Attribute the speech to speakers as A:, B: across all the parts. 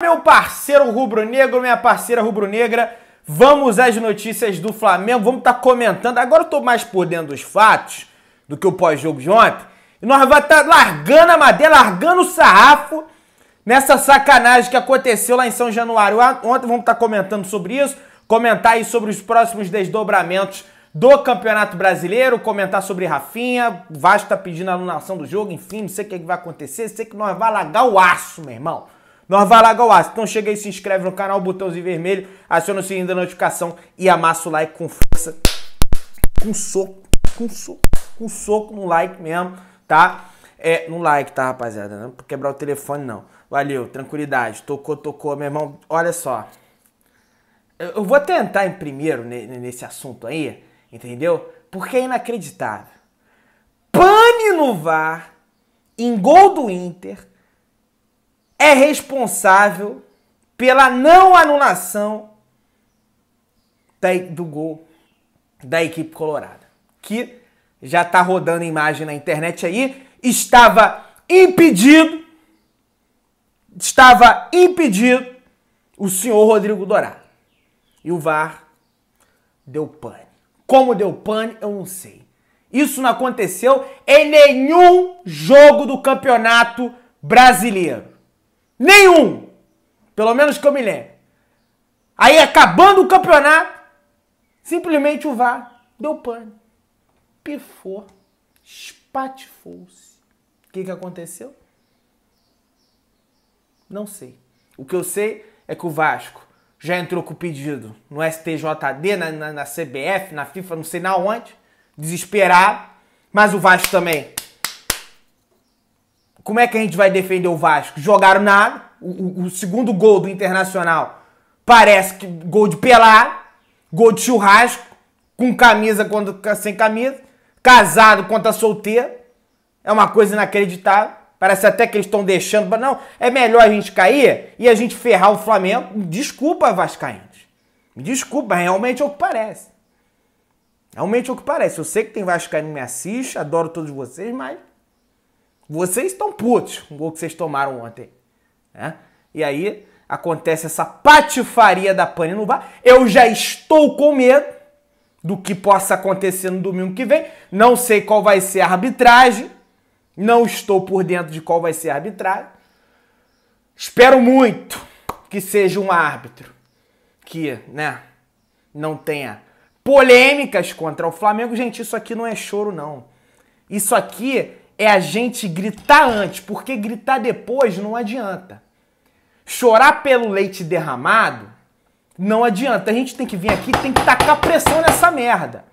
A: Meu parceiro rubro-negro, minha parceira rubro-negra, vamos às notícias do Flamengo, vamos estar tá comentando. Agora eu estou mais por dentro dos fatos do que o pós-jogo de ontem. E nós vamos estar tá largando a madeira, largando o sarrafo nessa sacanagem que aconteceu lá em São Januário. Ah, ontem vamos estar tá comentando sobre isso, comentar aí sobre os próximos desdobramentos do Campeonato Brasileiro, comentar sobre Rafinha, Vasco tá pedindo a anulação do jogo, enfim, não sei o que, é que vai acontecer, sei que nós vamos largar o aço, meu irmão. Nós vai lá, Goiás. Então chega aí, se inscreve no canal, botãozinho vermelho, aciona o sininho da notificação e amassa o like com força, com soco, com soco, com soco no like mesmo, tá? É, no like, tá, rapaziada? Não é pra quebrar o telefone, não. Valeu, tranquilidade. Tocou, tocou, meu irmão. Olha só. Eu vou tentar em primeiro nesse assunto aí, entendeu? Porque é inacreditável. Pane no VAR, em gol do Inter, é responsável pela não anulação do gol da equipe colorada. Que já está rodando imagem na internet aí, estava impedido, estava impedido o senhor Rodrigo Dourado. E o VAR deu pane. Como deu pane, eu não sei. Isso não aconteceu em nenhum jogo do Campeonato Brasileiro. Nenhum! Pelo menos que eu me lembro. Aí, acabando o campeonato, simplesmente o VAR deu pane. Pifou. Espatifou-se. O que, que aconteceu? Não sei. O que eu sei é que o Vasco já entrou com o pedido no STJD, na, na, na CBF, na FIFA, não sei na onde, desesperado. Mas o Vasco também como é que a gente vai defender o Vasco? Jogaram nada. O, o, o segundo gol do Internacional parece que gol de pelar, gol de churrasco, com camisa quando sem camisa, casado quando a tá solteiro. É uma coisa inacreditável. Parece até que eles estão deixando. Não, é melhor a gente cair e a gente ferrar o Flamengo. Desculpa, Vascaínos. Me desculpa, realmente é o que parece. Realmente é o que parece. Eu sei que tem Vascaíno que me assiste, adoro todos vocês, mas vocês estão putos com o gol que vocês tomaram ontem. Né? E aí acontece essa patifaria da pane no bar. Eu já estou com medo do que possa acontecer no domingo que vem. Não sei qual vai ser a arbitragem. Não estou por dentro de qual vai ser a arbitragem. Espero muito que seja um árbitro que, né, não tenha polêmicas contra o Flamengo. Gente, isso aqui não é choro, não. Isso aqui é a gente gritar antes, porque gritar depois não adianta. Chorar pelo leite derramado não adianta. A gente tem que vir aqui, tem que tacar pressão nessa merda.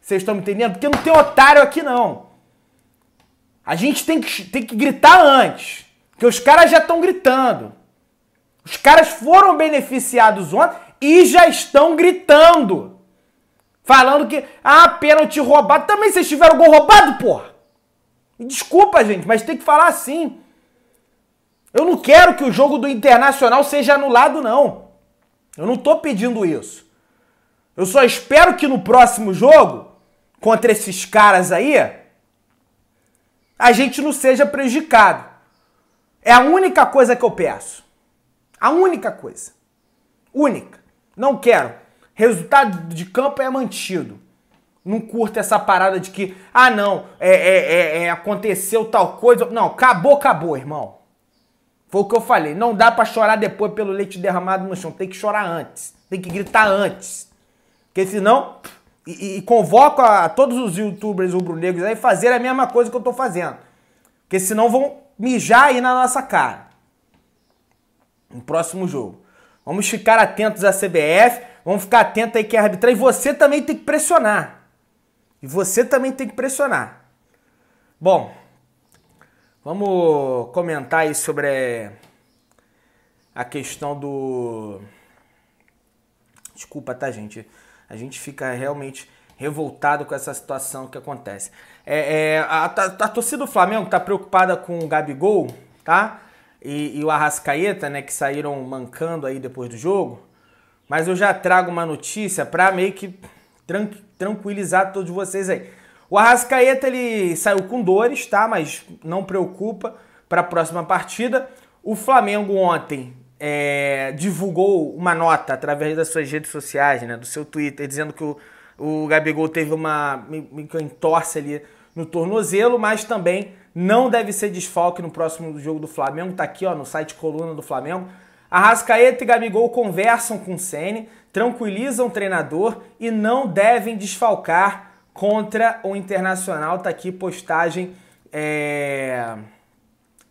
A: Vocês estão me entendendo? Porque não tem otário aqui não. A gente tem que, tem que gritar antes, porque os caras já estão gritando. Os caras foram beneficiados ontem e já estão gritando. Falando que, ah, pênalti roubado. Também vocês tiveram gol roubado, porra! Desculpa, gente, mas tem que falar assim. Eu não quero que o jogo do Internacional seja anulado, não. Eu não estou pedindo isso. Eu só espero que no próximo jogo, contra esses caras aí, a gente não seja prejudicado. É a única coisa que eu peço. A única coisa. Única. Não quero. Resultado de campo é mantido. Não curto essa parada de que, ah não, é, é, é, é, aconteceu tal coisa. Não, acabou, acabou, irmão. Foi o que eu falei. Não dá para chorar depois pelo leite derramado no chão. Tem que chorar antes. Tem que gritar antes. Porque senão. E, e convoco a, a, todos os youtubers rubro-negros aí fazer a mesma coisa que eu tô fazendo. Porque senão vão mijar aí na nossa cara. No próximo jogo. Vamos ficar atentos à CBF. Vamos ficar atentos aí que é arbitrar. E você também tem que pressionar. E você também tem que pressionar. Bom, vamos comentar aí sobre a questão do. Desculpa, tá, gente? A gente fica realmente revoltado com essa situação que acontece. É, é a, a, torcida do Flamengo tá preocupada com o Gabigol, tá? E, e, o Arrascaeta, né, que saíram mancando aí depois do jogo. Mas eu já trago uma notícia para meio que tran tranquilizar todos vocês aí. O Arrascaeta ele saiu com dores, tá? Mas não preocupa para a próxima partida. O Flamengo ontem é, divulgou uma nota através das suas redes sociais, né, do seu Twitter, dizendo que o, o Gabigol teve uma entorce ali no tornozelo, mas também não deve ser desfalque no próximo jogo do Flamengo. Tá aqui ó, no site Coluna do Flamengo. Arrascaeta e Gabigol conversam com o Ceni, tranquilizam o treinador e não devem desfalcar contra o Internacional. Tá aqui postagem é,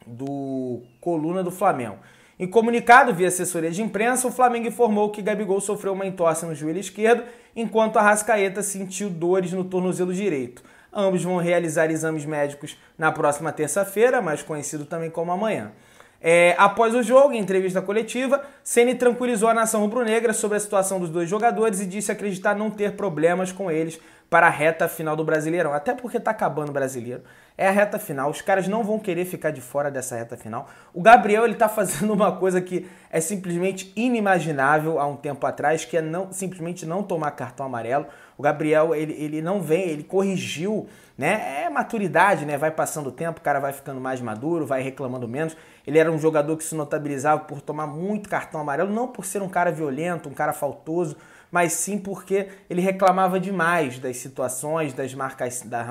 A: do Coluna do Flamengo. Em comunicado via assessoria de imprensa, o Flamengo informou que Gabigol sofreu uma entorse no joelho esquerdo, enquanto Arrascaeta sentiu dores no tornozelo direito. Ambos vão realizar exames médicos na próxima terça-feira, mais conhecido também como amanhã. É, após o jogo, em entrevista coletiva, Ceni tranquilizou a nação rubro-negra sobre a situação dos dois jogadores e disse acreditar não ter problemas com eles para a reta final do Brasileirão. Até porque tá acabando o Brasileiro. É a reta final. Os caras não vão querer ficar de fora dessa reta final. O Gabriel ele tá fazendo uma coisa que é simplesmente inimaginável há um tempo atrás, que é não, simplesmente não tomar cartão amarelo. O Gabriel ele, ele não vem, ele corrigiu, né? É maturidade, né? Vai passando o tempo, o cara vai ficando mais maduro, vai reclamando menos. Ele era um jogador que se notabilizava por tomar muito cartão amarelo, não por ser um cara violento, um cara faltoso mas sim porque ele reclamava demais das situações, das, marca,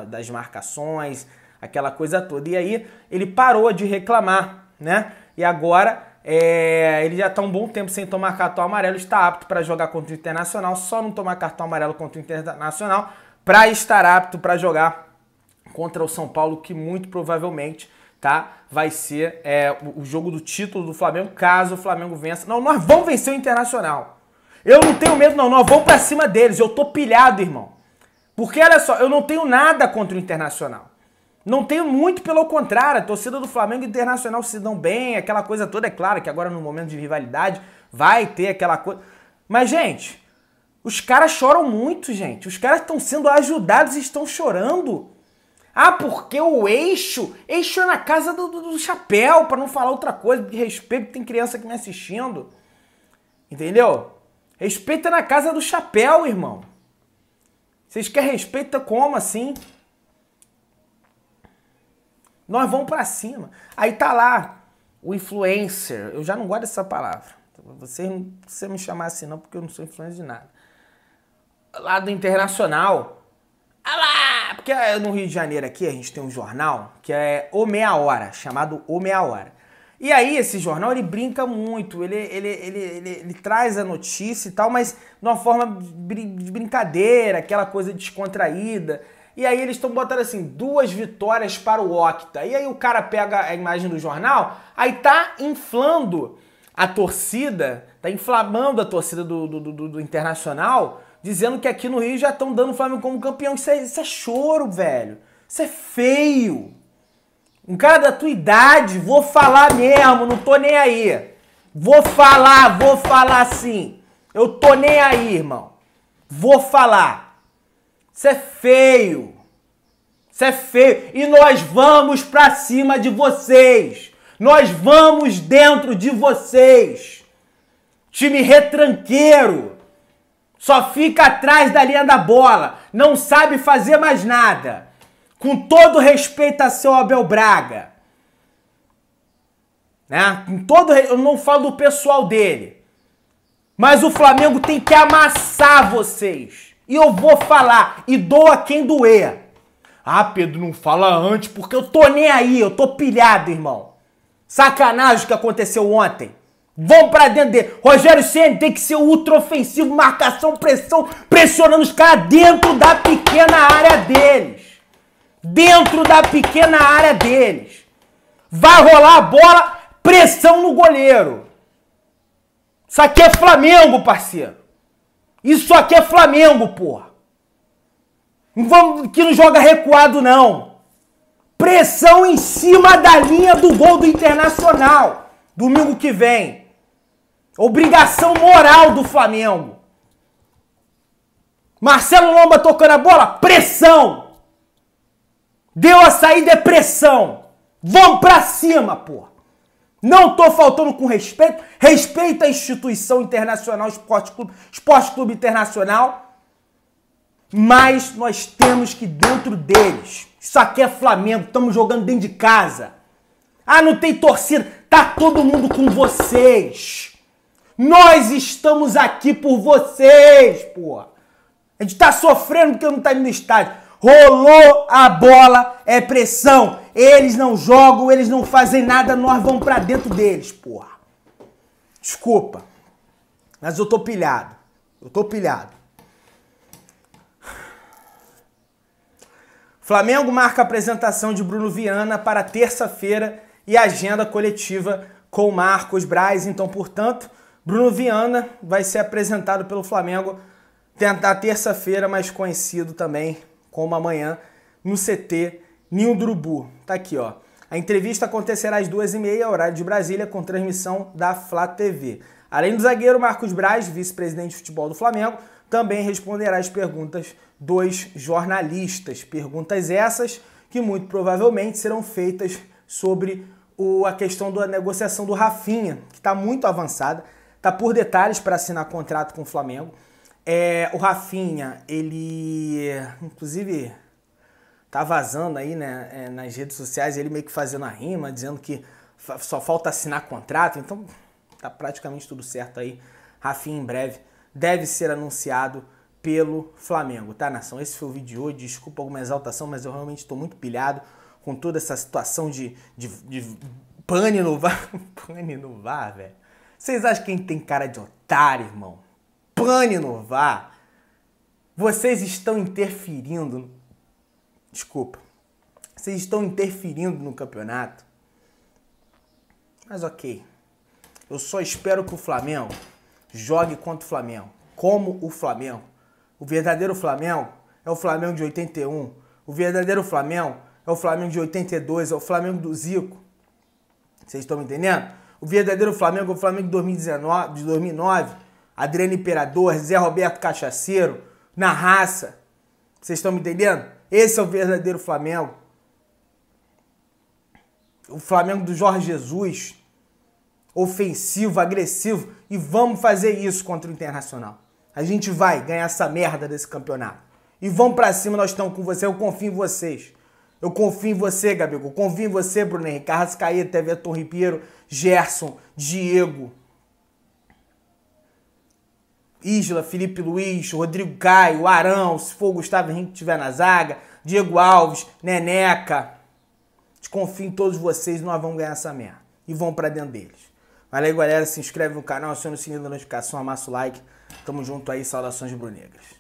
A: das marcações, aquela coisa toda. E aí ele parou de reclamar, né? E agora é, ele já está um bom tempo sem tomar cartão amarelo, está apto para jogar contra o Internacional, só não tomar cartão amarelo contra o Internacional para estar apto para jogar contra o São Paulo, que muito provavelmente tá? Vai ser é, o jogo do título do Flamengo, caso o Flamengo vença. Não, nós vamos vencer o Internacional. Eu não tenho medo, não. Nós vamos para cima deles. Eu tô pilhado, irmão. Porque olha só, eu não tenho nada contra o Internacional. Não tenho muito, pelo contrário. A torcida do Flamengo e Internacional se dão bem, aquela coisa toda. É claro que agora, no momento de rivalidade, vai ter aquela coisa. Mas, gente, os caras choram muito, gente. Os caras estão sendo ajudados e estão chorando. Ah, porque o eixo. Eixo é na casa do, do, do chapéu, para não falar outra coisa, de respeito, tem criança que me assistindo. Entendeu? Respeita na casa do chapéu, irmão. Vocês querem respeito como assim? Nós vamos para cima. Aí tá lá o influencer. Eu já não gosto dessa palavra. Você não você me chamar assim não, porque eu não sou influencer de nada. Lá do Internacional. Ah lá! Porque é no Rio de Janeiro aqui a gente tem um jornal que é O Meia Hora, chamado O Meia Hora. E aí esse jornal ele brinca muito, ele, ele, ele, ele, ele traz a notícia e tal, mas de uma forma de brincadeira, aquela coisa descontraída. E aí eles estão botando assim, duas vitórias para o Octa. E aí o cara pega a imagem do jornal, aí tá inflando a torcida, tá inflamando a torcida do, do, do, do Internacional, dizendo que aqui no Rio já estão dando o Flamengo como campeão. Isso é, isso é choro, velho. Isso é feio. Um cara da tua idade, vou falar mesmo, não tô nem aí. Vou falar, vou falar sim. Eu tô nem aí, irmão. Vou falar. Isso é feio. Isso é feio. E nós vamos pra cima de vocês. Nós vamos dentro de vocês. Time retranqueiro. Só fica atrás da linha da bola. Não sabe fazer mais nada. Com todo respeito a seu Abel Braga. Né? Com todo eu não falo do pessoal dele. Mas o Flamengo tem que amassar vocês. E eu vou falar e doa quem doer. Ah, Pedro, não fala antes porque eu tô nem aí, eu tô pilhado, irmão. Sacanagem que aconteceu ontem. Vão para dentro dele. Rogério Ceni tem que ser ultra ofensivo, marcação, pressão, pressionando os caras dentro da pequena área deles dentro da pequena área deles. Vai rolar a bola, pressão no goleiro. Isso aqui é Flamengo, parceiro. Isso aqui é Flamengo, porra. Não vamos que não joga recuado não. Pressão em cima da linha do gol do Internacional. Domingo que vem. Obrigação moral do Flamengo. Marcelo Lomba tocando a bola, pressão. Deu a sair depressão. É Vamos pra cima, porra. Não tô faltando com respeito. Respeita a instituição internacional, Esporte Clube, Esporte Clube Internacional. Mas nós temos que dentro deles. Isso aqui é Flamengo, estamos jogando dentro de casa. Ah, não tem torcida. Tá todo mundo com vocês. Nós estamos aqui por vocês, porra. A gente tá sofrendo porque não tá indo no estádio. Rolou a bola, é pressão. Eles não jogam, eles não fazem nada, nós vamos para dentro deles, porra. Desculpa. Mas eu tô pilhado. Eu tô pilhado. Flamengo marca a apresentação de Bruno Viana para terça-feira e agenda coletiva com Marcos Braz. Então, portanto, Bruno Viana vai ser apresentado pelo Flamengo na terça-feira, mais conhecido também como amanhã no CT Nildrubu. Tá aqui, ó. A entrevista acontecerá às 2h30, horário de Brasília, com transmissão da Flá TV. Além do zagueiro Marcos Braz, vice-presidente de futebol do Flamengo, também responderá as perguntas dos jornalistas. Perguntas essas que muito provavelmente serão feitas sobre o, a questão da negociação do Rafinha, que está muito avançada, está por detalhes para assinar contrato com o Flamengo. É, o Rafinha, ele. Inclusive, tá vazando aí, né? É, nas redes sociais, ele meio que fazendo a rima, dizendo que só falta assinar contrato. Então, tá praticamente tudo certo aí. Rafinha, em breve, deve ser anunciado pelo Flamengo, tá, nação? Esse foi o vídeo de hoje. Desculpa alguma exaltação, mas eu realmente estou muito pilhado com toda essa situação de, de, de
B: pane no VAR.
A: pane no VAR, velho. Vocês acham que quem tem cara de otário, irmão? plano inovar, vocês estão interferindo. Desculpa. Vocês estão interferindo no campeonato. Mas ok. Eu só espero que o Flamengo jogue contra o Flamengo. Como o Flamengo. O verdadeiro Flamengo é o Flamengo de 81. O verdadeiro Flamengo é o Flamengo de 82. É o Flamengo do Zico. Vocês estão me entendendo? O verdadeiro Flamengo é o Flamengo de 2019, de 2009. Adriano Imperador, Zé Roberto Cachaceiro, na raça. Vocês estão me entendendo? Esse é o verdadeiro Flamengo. O Flamengo do Jorge Jesus. Ofensivo, agressivo. E vamos fazer isso contra o Internacional. A gente vai ganhar essa merda desse campeonato. E vamos para cima, nós estamos com você. Eu confio em vocês. Eu confio em você, Gabigol. Confio em você, Bruno Henrique, Arrascaeta, Everton Ribeiro, Gerson, Diego. Isla, Felipe Luiz, Rodrigo Caio, Arão, se for o Gustavo Henrique que estiver na zaga, Diego Alves, Neneca. Desconfio em todos vocês, nós vamos ganhar essa merda. E vão para dentro deles. Valeu, galera. Se inscreve no canal, aciona o sininho da notificação, amassa o like. Tamo junto aí, saudações brunegras.